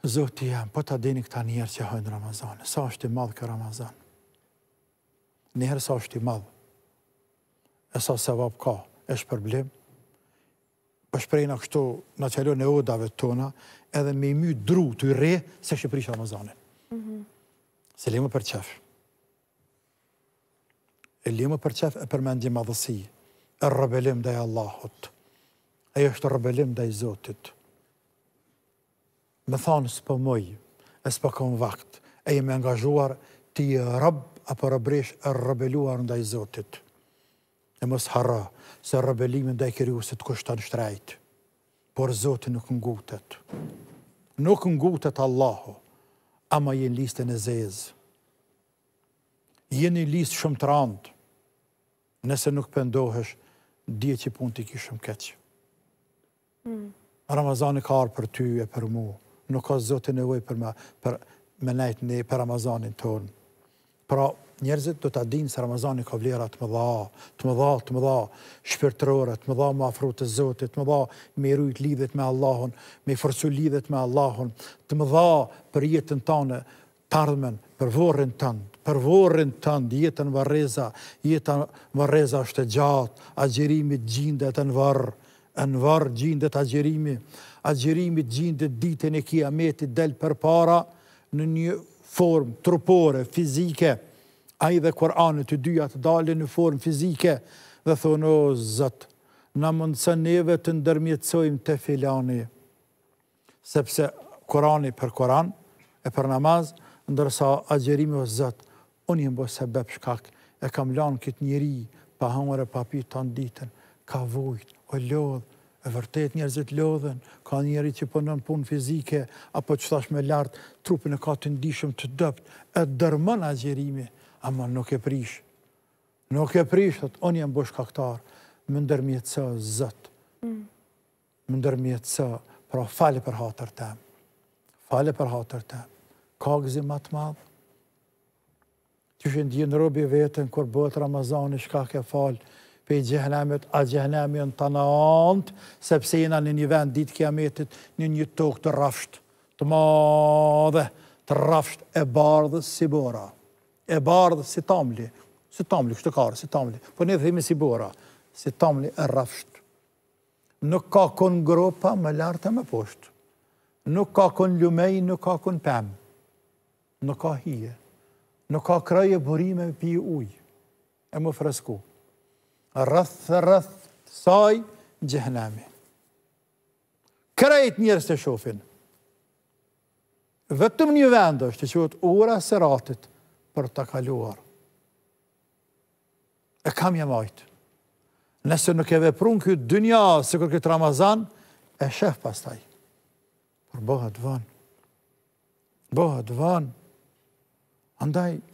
Zotë të jam, po të adini këta njerë që hajnë Ramazan. Sa është i madhë kë Ramazan? Njerë sa është i madhë. E sa se ka, është përblim. është po kështu në qëllon e odave tona, edhe me i my dru të i re, se shë prishë Ramazanin. Mhm. Se li më përqef. E li më përqef e përmendje madhësi. E rëbelim dhe Allahot. E është rëbelim dhe i Zotit, me thonë së për po mëj, e së për po këmë vakt, e jemi angazhuar ti rëbë apo rëbresh e rëbeluar ndaj Zotit. E mos harra se rëbelimin ndaj kërjusit kështan shtrejt, por Zotit nuk ngutet. Nuk ngutet Allahu, ama jenë listën e zezë. Jeni listë shumë të randë, nëse nuk pëndohesh, dje që pun të kishëm keqë. Hmm. Ramazani ka arë për ty e për mu, nuk ka Zotë nevoj për për me nejt një për Ramazanin tonë. Pra, njerëzit do të adinë se Ramazani ka vlera të më dha, të më dha, të më dha, shpirtërore, të më dha më afru të zotit, të më dha me rujt lidhet me Allahun, me forsu lidhet me Allahun, të më dha për jetën tonë, të ardhmen, për vorën tënë, për vorën tënë, jetën vërreza, jetën vërreza është e gjatë, agjerimit gjindet e në vërë, Envar gjindet agjerimi, agjerimit gjindet ditën e kiametit del për para në një formë trupore, fizike, a i dhe Koranët të dyja të dalë në formë fizike, dhe thonë, o, zëtë, në mundësën neve të ndërmjetësojmë të filani, sepse Korani për Koran e për namaz, ndërsa agjerimi o zëtë, unë jëmë bëse bëpë shkak, e kam lanë këtë njëri, pa hëngër e papi të anë ditën, ka vujtë, o lodhë, e vërtet njerëzit lodhen, ka njeri që përnën po punë fizike, apo që thash me lartë, trupin e ka të ndishëm të dëpt, e dërmën a gjerimi, ama nuk e prish, nuk e prish, thot, onë jam bosh kaktar, më ndërmjetësë e zëtë, mm. më ndërmjetësë, pra fali për hatër të, fali për hatër të, ka gëzi matë madhë, që shëndjë në robi vetën, kur bëtë Ramazani, shka ke falë, pe gjehnemet, a gjehnemi në të në antë, sepse jena në një vend ditë kja metit një një tokë të rafsht, të madhe, të rafsht e bardhës si bora, e bardhës si tamli, si tamli, kështë të karë, si tamli, po në dhejme si bora, si tamli e rafsht. Nuk ka kun gropa më lartë e më poshtë, nuk ka kun ljumej, nuk ka kun pëmë, nuk ka hije, nuk ka kraje burime për ujë, e më freskuë rrëth rrëth saj gjehnami. Krejt njërës të shofin, vetëm një vend është të qëtë ura seratit për të kaluar. E kam jë majtë. Nëse nuk e veprun këtë dynja, se kërë këtë Ramazan, e shëf pas taj. Por bëhë vanë. Bëhë vanë. Andaj,